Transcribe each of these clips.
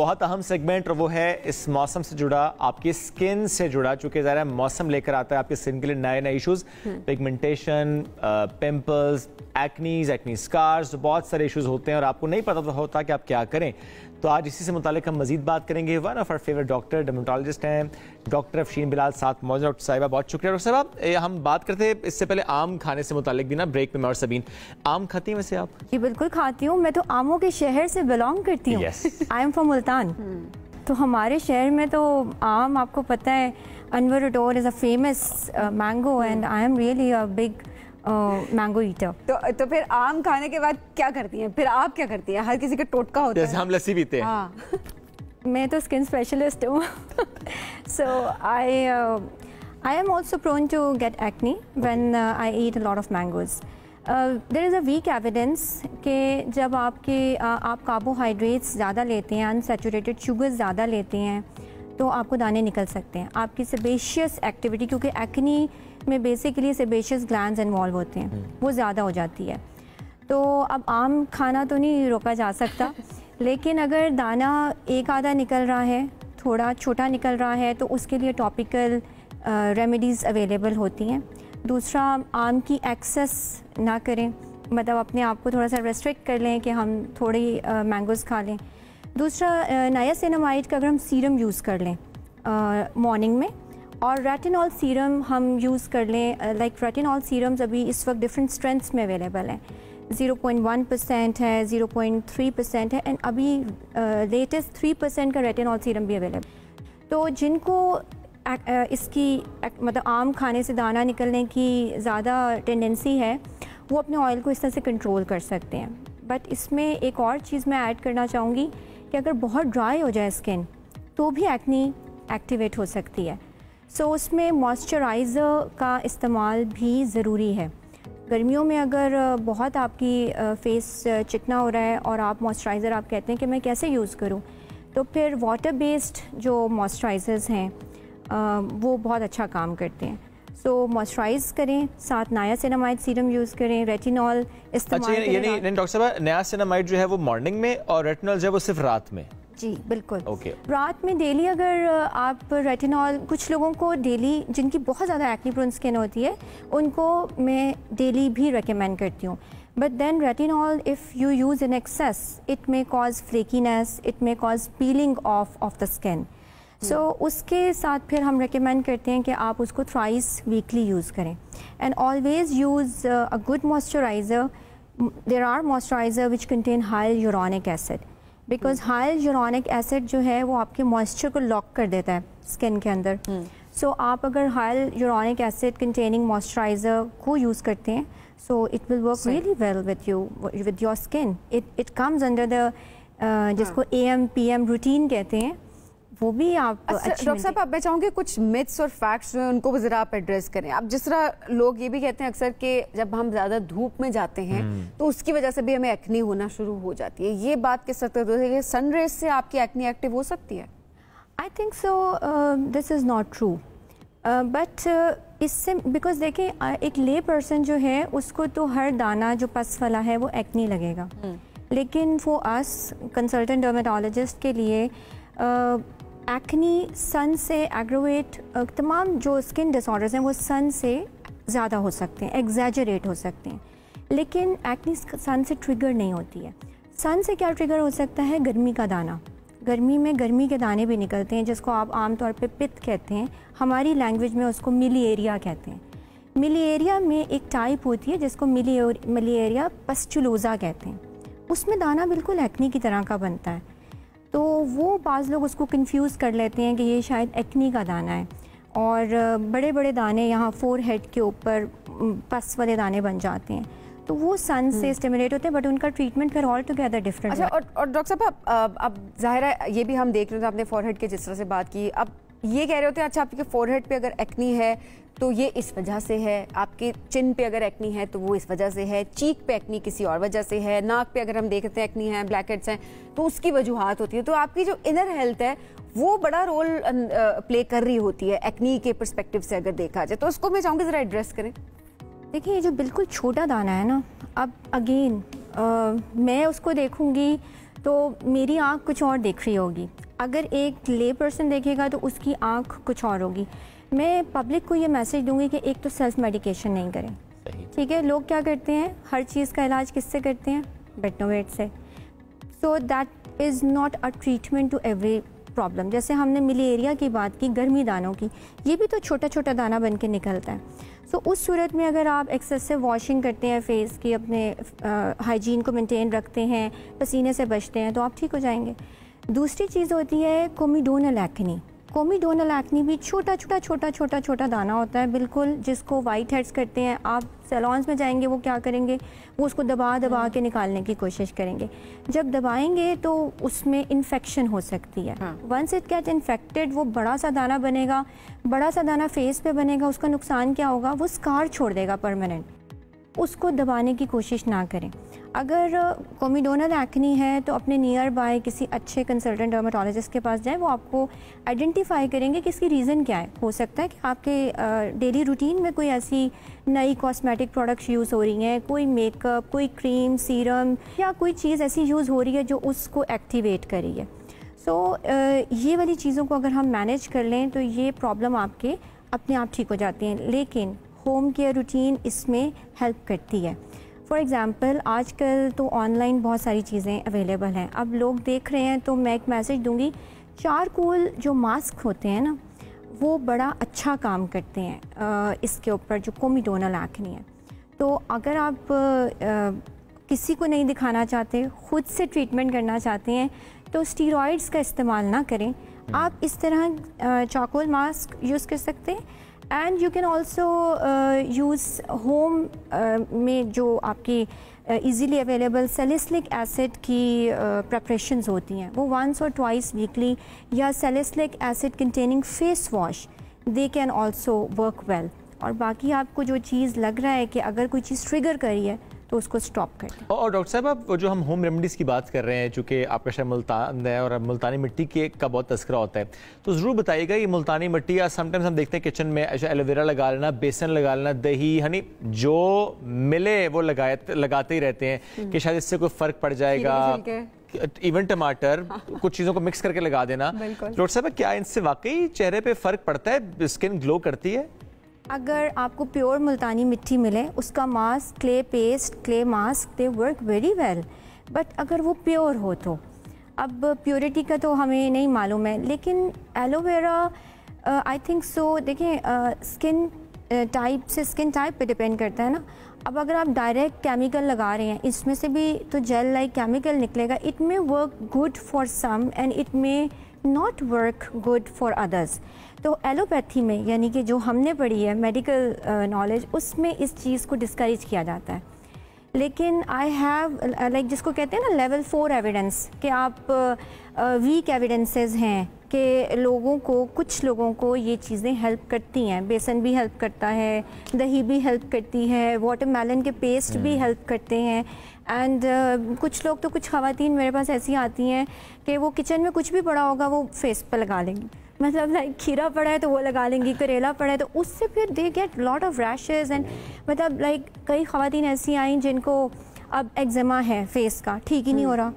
बहुत अहम सेगमेंट वो है इस मौसम से जुड़ा आपकी स्किन से जुड़ा चूंकि ज़रा मौसम लेकर आता है आपकी स्किन के लिए नए नए issues pigmentation pimples acnes acne scars बहुत सारे इश्यूज होते हैं और आपको नहीं पता तो होता कि आप क्या करें तो आज इसी से मुतल हम मजीद बात करेंगे one of our favourite doctor dermatologist हैं डॉक्टर अफशीन बिलाल साथ मौजूद डॉक्टर साहिबा बहुत शुक्रिया डॉक्टर साहब हम बात करते हैं इससे पहले आम खाने से मुतल भी ना ब्रेक में मैं और सबीन आम खाती हूँ वैसे आप जी बिल्कुल खाती हूँ मैं तो आमों के शहर से बिलोंग करती हूँ आई एम फ्रॉम मुल्तान तो हमारे शहर में तो आम आपको पता है Anwar Udor is a famous uh, mango, mm. and I am mango eater तो तो फिर आम खाने के बाद क्या करती हैं फिर आप क्या करती हैं हर किसी का टोटका होता है हम लस्सी पीते हैं हाँ मैं तो स्किन स्पेशलिस्ट हूँ so I I am also prone to get acne when I eat lot of mangoes there is a weak evidence के जब आपके uh, आप कार्बोहाइड्रेट्स ज़्यादा लेते हैं अनसेचुरेटेड शुगर ज़्यादा लेते हैं तो आपको दाने निकल सकते हैं आपकी सेबेशियस एक्टिविटी क्योंकि एक्नी में बेसिकली सेबेशियस ग्लैंड इन्वॉल्व होते हैं हम्म। वो ज़्यादा हो जाती है तो अब आम खाना तो नहीं रोका जा सकता लेकिन अगर दाना एक आधा निकल रहा है थोड़ा छोटा निकल रहा है तो उसके लिए टॉपिकल रेमेडीज़ अवेलेबल होती हैं दूसरा आम की एक्सेस ना करें मतलब अपने आप को थोड़ा सा रेस्ट्रिक्ट कर लें कि हम थोड़ी मैंगोज़ खा लें दूसरा नायासिनमाइड का अगर हम सीरम यूज़ कर लें मॉर्निंग में और रेटिनॉल सीरम हम यूज़ कर लें लाइक रेटिनॉल सीरम्स अभी इस वक्त डिफरेंट स्ट्रेंथ्स में अवेलेबल हैं 0.1 परसेंट है 0.3 परसेंट है एंड अभी लेटेस्ट थ्री परसेंट का रेटिनॉल सीरम भी अवेलेबल तो जिनको आ, आ, इसकी आ, मतलब आम खाने से दाना निकलने की ज़्यादा टेंडेंसी है वो अपने ऑयल को इस तरह से कंट्रोल कर सकते हैं बट इसमें एक और चीज़ मैं ऐड करना चाहूँगी कि अगर बहुत ड्राई हो जाए स्किन तो भी एक्नी एक्टिवेट हो सकती है सो so, उसमें मॉइस्चराइज़र का इस्तेमाल भी ज़रूरी है गर्मियों में अगर बहुत आपकी फ़ेस चिकना हो रहा है और आप मॉइस्चराइज़र आप कहते हैं कि मैं कैसे यूज़ करूं तो फिर वाटर बेस्ड जो मॉइस्चराइज़र्स हैं वो बहुत अच्छा काम करते हैं सो मॉइस्चराइज करें साथ नायासिनामाइड सीरम यूज़ करें रेटिनॉल इस्तेमाल अच्छा यानी डॉक्टर साहब नायासिनामाइड जो है वो मॉर्निंग में और रेटिनॉल जो है वो सिर्फ रात में जी बिल्कुल okay. रात में डेली अगर आप रेटिनॉल कुछ लोगों को डेली जिनकी बहुत ज़्यादा एक्नी प्रोन स्किन होती है उनको मैं डेली भी रेकमेंड करती हूँ but then retinol if you use in excess it may cause flakiness it may cause peeling off off the skin so so, उसके साथ फिर हम रिकमेंड करते हैं कि आप उसको थ्राइस वीकली यूज़ करें and always use a good moisturiser there are moisturiser which contain high hyaluronic acid because high hyaluronic acid जो है वो आपके मॉइस्चर को लॉक कर देता है स्किन के अंदर सो hmm. so, आप अगर high hyaluronic acid containing moisturiser को यूज़ करते हैं so it will work really well with you with your skin it it comes under the जिसको A M P M routine कहते हैं वो भी आप अच्छा, डॉक्टर साहब आप मैं चाहूँगी कुछ मिथ्स और फैक्ट्स जो हैं उनको भी ज़रा आप एड्रेस करें आप जिस तरह लोग ये भी कहते हैं अक्सर कि जब हम ज़्यादा धूप में जाते हैं हम्म। तो उसकी वजह से भी हमें एक्नी होना शुरू हो जाती है ये बात किस तो कि सन रेज से आपकी एक्नी एक्टिव हो सकती है I think so this is not true but इससे बिकॉज देखें uh, एक ले पर्सन जो है उसको तो हर दाना जो पस फला है वो एक्नी लगेगा हम्म। लेकिन फॉर अस कंसल्टेंट डर्मेटोलॉजिस्ट के लिए uh, एक्नी सन से एग्रोवेट तमाम जो स्किन डिसऑर्डर्स हैं वो सन से ज़्यादा हो सकते हैं एग्जैजरेट हो सकते हैं लेकिन एक्नी सन से ट्रिगर नहीं होती है सन से क्या ट्रिगर हो सकता है गर्मी का दाना गर्मी में गर्मी के दाने भी निकलते हैं जिसको आप आमतौर पर पित कहते हैं हमारी लैंग्वेज में उसको मिलीएरिया कहते हैं मिलीएरिया में एक टाइप होती है जिसको मिलीएरिया पस्चुलोजा कहते हैं उसमें दाना बिल्कुल एक्नी की तरह का बनता है तो वो बाज़ लोग उसको कंफ्यूज कर लेते हैं कि ये शायद एक्नी का दाना है और बड़े बड़े दाने यहाँ फोर हेड के ऊपर पस वाले दाने बन जाते हैं तो वो सन से स्टिमुलेट हम्म। होते हैं बट उनका ट्रीटमेंट फिर ऑल टुगेदर डिफरेंट अच्छा और और डॉक्टर साहब अब अब जाहिर है ये भी हम देख रहे थे आपने हेड के जिस तरह से बात की अब ये कह रहे होते हैं अच्छा आपके फोरहेड पे अगर एक्नी है तो ये इस वजह से है आपके चिन पे अगर एक्नी है तो वो इस वजह से है चीक पे एक्नी किसी और वजह से है नाक पे अगर हम देखते हैं एक्नी है ब्लैकेट्स हैं तो उसकी वजूहत होती है तो आपकी जो इनर हेल्थ है वो बड़ा रोल प्ले अं, कर रही होती है एक्नी के परस्पेक्टिव से अगर देखा जाए तो उसको मैं चाहूँगी ज़रा एड्रेस करें देखिए ये जो बिल्कुल छोटा दाना है ना अब अगेन मैं उसको देखूँगी तो मेरी आँख कुछ और देख रही होगी अगर एक ले पर्सन देखेगा तो उसकी आँख कुछ और होगी मैं पब्लिक को ये मैसेज दूंगी कि एक तो सेल्फ मेडिकेशन नहीं करें ठीक है लोग क्या करते हैं हर चीज़ का इलाज किससे करते हैं बेटनोवेट से so that is not a treatment to every problem जैसे हमने मिलेरिया की बात की गर्मी दानों की ये भी तो छोटा छोटा दाना बन के निकलता है सो so, उस सूरत में अगर आप एक्सेसिव वॉशिंग करते हैं फेस की अपने हाइजीन को मेंटेन रखते हैं पसीने से बचते हैं तो आप ठीक हो जाएंगे दूसरी चीज़ होती है कोमिडोनल एक्नी कोमीडोनल एक्नी भी छोटा छोटा छोटा छोटा छोटा दाना होता है बिल्कुल जिसको वाइट हेड्स करते हैं आप सैलॉन्स में जाएंगे वो क्या करेंगे वो उसको दबा दबा हम्म। के निकालने की कोशिश करेंगे जब दबाएंगे तो उसमें इन्फेक्शन हो सकती है वंस इट गेट इन्फेक्टेड वो बड़ा सा दाना बनेगा बड़ा सा दाना फेस पे बनेगा उसका नुकसान क्या होगा वो स्कार छोड़ देगा परमानेंट उसको दबाने की कोशिश ना करें अगर कोमिडोनल एक्नी है तो अपने नियर बाय किसी अच्छे कंसल्टेंट डर्माटोलॉजिस्ट के पास जाएं वो आपको आइडेंटिफाई करेंगे कि इसकी रीज़न क्या है हो सकता है कि आपके डेली रूटीन में कोई ऐसी नई कॉस्मेटिक प्रोडक्ट्स यूज़ हो रही हैं कोई मेकअप कोई क्रीम सीरम या कोई चीज़ ऐसी यूज़ हो रही है जो उसको एक्टिवेट कर रही है सो so, ये वाली चीज़ों को अगर हम मैनेज कर लें तो ये प्रॉब्लम आपके अपने आप ठीक हो जाती हैं लेकिन होम केयर रूटीन इसमें हेल्प करती है फॉर एग्ज़ाम्पल आज कल तो ऑनलाइन बहुत सारी चीज़ें अवेलेबल हैं अब लोग देख रहे हैं तो मैं एक मैसेज दूंगी चारकोल जो मास्क होते हैं ना वो बड़ा अच्छा काम करते हैं इसके ऊपर जो कोमिडोनल आखनी है तो अगर आप किसी को नहीं दिखाना चाहते ख़ुद से ट्रीटमेंट करना चाहते हैं तो स्टीरॉइड्स का इस्तेमाल ना करें आप इस तरह चाकोल मास्क यूज़ कर सकते हैं and you can also use home में जो आपकी इजीली अवेलेबल सेलिसलिक एसिड की प्रपरेशन uh, होती हैं वो वंस और ट्वाइस वीकली या salicylic acid containing face wash they can also work well और बाकी आपको जो चीज़ लग रहा है कि अगर कोई चीज़ ट्रिगर करी है तो उसको स्टॉप कर दें और डॉक्टर साहब आप जो हम होम रेमडीज़ की बात कर रहे हैं चूँकि आपका शायद मुल्तान है और मुल्तानी मिट्टी के का बहुत तस्करा होता है तो ज़रूर बताइएगा ये मुल्तानी मिट्टी या समटाइम्स हम देखते हैं किचन में एलोवेरा लगा लेना बेसन लगा लेना दही हनी जो मिले वो लगाए लगाते ही रहते हैं हम्म। कि शायद इससे कोई फ़र्क पड़ जाएगा इवन टमाटर हाँ। कुछ चीज़ों को मिक्स करके लगा देना डॉक्टर साहब क्या इनसे वाकई चेहरे पे फर्क पड़ता है स्किन ग्लो करती है अगर आपको प्योर मुल्तानी मिट्टी मिले उसका mask clay paste clay mask they work very well but अगर वो प्योर हो तो अब प्योरिटी का तो हमें नहीं मालूम है लेकिन एलोवेरा आई थिंक सो देखें स्किन uh, टाइप uh, से स्किन टाइप पे डिपेंड करता है ना अब अगर आप डायरेक्ट केमिकल लगा रहे हैं इसमें से भी तो जेल लाइक केमिकल निकलेगा it may work good for some and it may not work good for others तो एलोपैथी में यानी कि जो हमने पढ़ी है मेडिकल नॉलेज uh, उसमें इस चीज़ को डिस्करेज किया जाता है लेकिन आई हैव लाइक जिसको कहते हैं ना लेवल फोर एविडेंस कि आप वीक uh, एविडेंसेस uh, हैं कि लोगों को कुछ लोगों को ये चीज़ें हेल्प करती हैं बेसन भी हेल्प करता है दही भी हेल्प करती है वाटरमेलन के पेस्ट भी हेल्प हम्म। करते हैं एंड uh, कुछ लोग तो कुछ खातन मेरे पास ऐसी आती हैं कि वो किचन में कुछ भी पड़ा होगा वो फेस पर लगा लेंगी मतलब लाइक खीरा पड़ा है तो वो लगा लेंगी करेला पड़ा है तो उससे फिर they get lot of rashes and मतलब लाइक कई खातन ऐसी आई जिनको अब एग्जमा है फेस का ठीक ही नहीं हम्म। हो रहा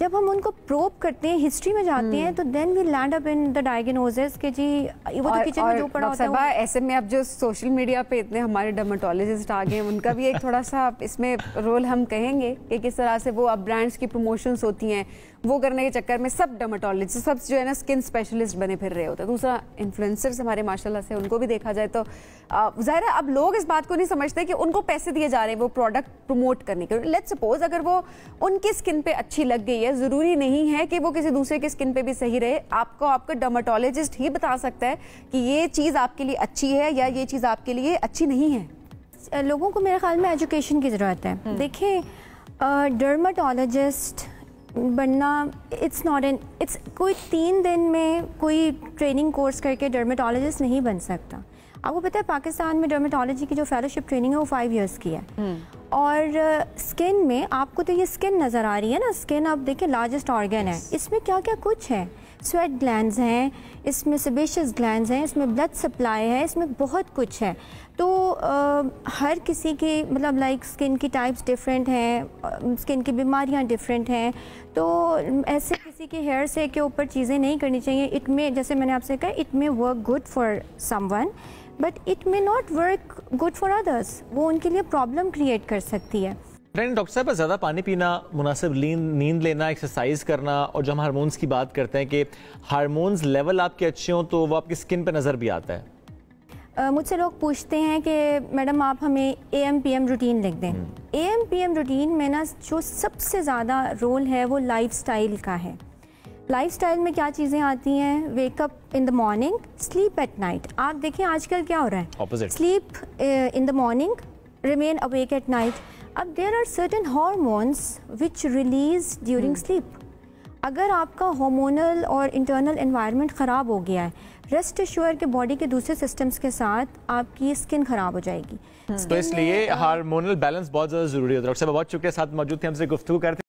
जब हम उनको प्रोप करते हैं हिस्ट्री में जाते हैं हम्म। तो then we land up in the diagnosis के जी वो तो किचन में जो पड़ा होता है ऐसे में अब जो सोशल मीडिया पे इतने हमारे डर्मेटोलॉजिस्ट आ गए हैं उनका भी एक थोड़ा सा इसमें रोल हम कहेंगे कि किस तरह से वो अब ब्रांड्स की प्रमोशंस होती हैं वो करने के चक्कर में सब डर्माटोलॉजिस्ट सब जो है ना स्किन स्पेशलिस्ट बने फिर रहे होते हैं दूसरा इन्फ्लुएंसर्स हमारे माशाल्लाह से उनको भी देखा जाए तो ज़ाहिर है अब लोग इस बात को नहीं समझते कि उनको पैसे दिए जा रहे हैं वो प्रोडक्ट प्रमोट करने के लेट सपोज अगर वो उनकी स्किन पर अच्छी लग गई है ज़रूरी नहीं है कि वो किसी दूसरे की स्किन पर भी सही रहे आपको आपका डर्माटोलॉजिस्ट ही बता सकता है कि ये चीज़ आपके लिए अच्छी है या ये चीज़ आपके लिए अच्छी नहीं है लोगों को मेरे ख्याल में एजुकेशन की ज़रूरत है हम्म। देखिए डर्माटोलॉजिस्ट बनना इट्स नॉट एन इट्स कोई तीन दिन में कोई ट्रेनिंग कोर्स करके डर्मेटोलॉजिस्ट नहीं बन सकता आपको पता है पाकिस्तान में डर्मेटोलॉजी की जो फेलोशिप ट्रेनिंग है वो फाइव इयर्स की है हम्म। और स्किन में आपको तो ये स्किन नज़र आ रही है ना स्किन आप देखिए लार्जेस्ट ऑर्गन है इसमें क्या क्या कुछ है स्वेट ग्लैंड हैं इसमें सबेशस ग्लैंड हैं इसमें ब्लड सप्लाई है इसमें बहुत कुछ है तो आ, हर किसी मतलब की मतलब लाइक स्किन की टाइप्स डिफरेंट हैं स्किन की बीमारियां डिफरेंट हैं तो ऐसे किसी के हेयर से के ऊपर चीज़ें नहीं करनी चाहिए इट में जैसे मैंने आपसे कहा it may work good for someone but it may not work good for others वो उनके लिए प्रॉब्लम क्रिएट कर सकती है डॉक्टर साहब ज़्यादा पानी पीना मुनासिब नींद लेना एक्सरसाइज करना और जब हम हारमोन्स की बात करते हैं कि हारमोन्स लेवल आपके अच्छे हों तो वो आपकी स्किन पे नज़र भी आता है मुझसे लोग पूछते हैं कि मैडम आप हमें A M P M routine लिख दें A M P M routine में ना जो सबसे ज़्यादा रोल है वो लाइफ स्टाइल का है लाइफस्टाइल में क्या चीज़ें आती हैं wake up in the morning sleep at night आप देखें आजकल क्या हो रहा है sleep in the morning remain awake at night अब there are certain hormones which release during sleep अगर आपका हॉर्मोनल और इंटरनल इन्वायरमेंट ख़राब हो गया है रेस्ट श्योर के बॉडी के दूसरे सिस्टम्स के साथ आपकी स्किन खराब हो जाएगी hmm. तो इसलिए हार्मोनल uh, बैलेंस बहुत ज़्यादा जरूरी है डॉक्टर साहब बहुत शुक्रिया साथ मौजूद थे हमसे गुफ्तु करते